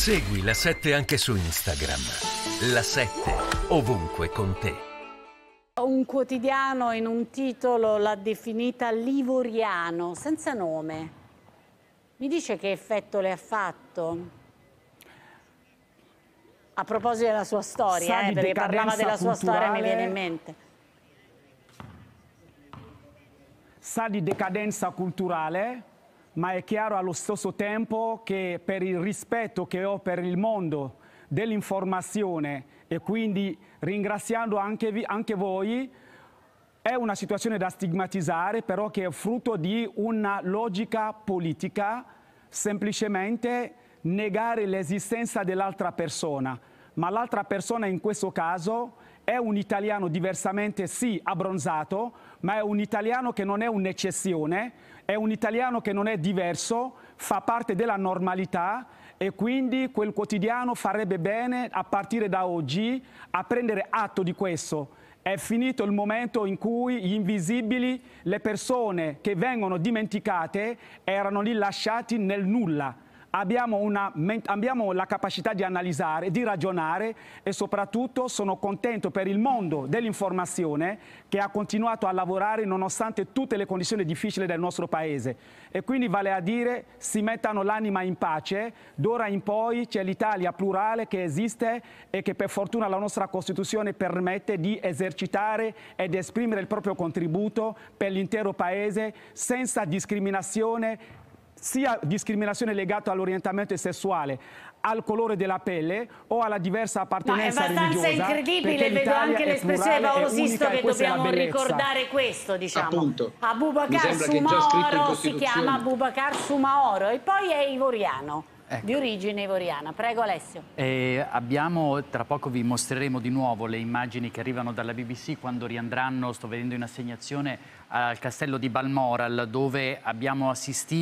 Segui la 7 anche su Instagram. La 7 ovunque con te. Un quotidiano in un titolo l'ha definita Livoriano, senza nome. Mi dice che effetto le ha fatto? A proposito della sua storia, eh, perché parlava della sua culturale. storia mi viene in mente. Sa di decadenza culturale, ma è chiaro allo stesso tempo che per il rispetto che ho per il mondo dell'informazione e quindi ringraziando anche, vi, anche voi, è una situazione da stigmatizzare, però che è frutto di una logica politica, semplicemente negare l'esistenza dell'altra persona. Ma l'altra persona in questo caso è un italiano diversamente, sì, abbronzato, ma è un italiano che non è un'eccezione, è un italiano che non è diverso, fa parte della normalità e quindi quel quotidiano farebbe bene a partire da oggi a prendere atto di questo. È finito il momento in cui gli invisibili, le persone che vengono dimenticate, erano lì lasciati nel nulla abbiamo, una, abbiamo la capacità di analizzare, di ragionare e soprattutto sono contento per il mondo dell'informazione che ha continuato a lavorare nonostante tutte le condizioni difficili del nostro Paese. E quindi vale a dire si mettano l'anima in pace, d'ora in poi c'è l'Italia plurale che esiste e che per fortuna la nostra Costituzione permette di esercitare ed esprimere il proprio contributo per l'intero Paese senza discriminazione sia discriminazione legata all'orientamento sessuale, al colore della pelle o alla diversa appartenenza religiosa. No, è abbastanza incredibile, vedo anche l'espressione di Paolo Sisto che dobbiamo ricordare questo, diciamo. Appunto. Abubakar Sumaoro si chiama Abubakar Sumaoro e poi è ivoriano. Ecco. Di origine ivoriana. Prego Alessio. Eh, abbiamo, tra poco vi mostreremo di nuovo le immagini che arrivano dalla BBC quando riandranno, sto vedendo in assegnazione, al castello di Balmoral dove abbiamo assistito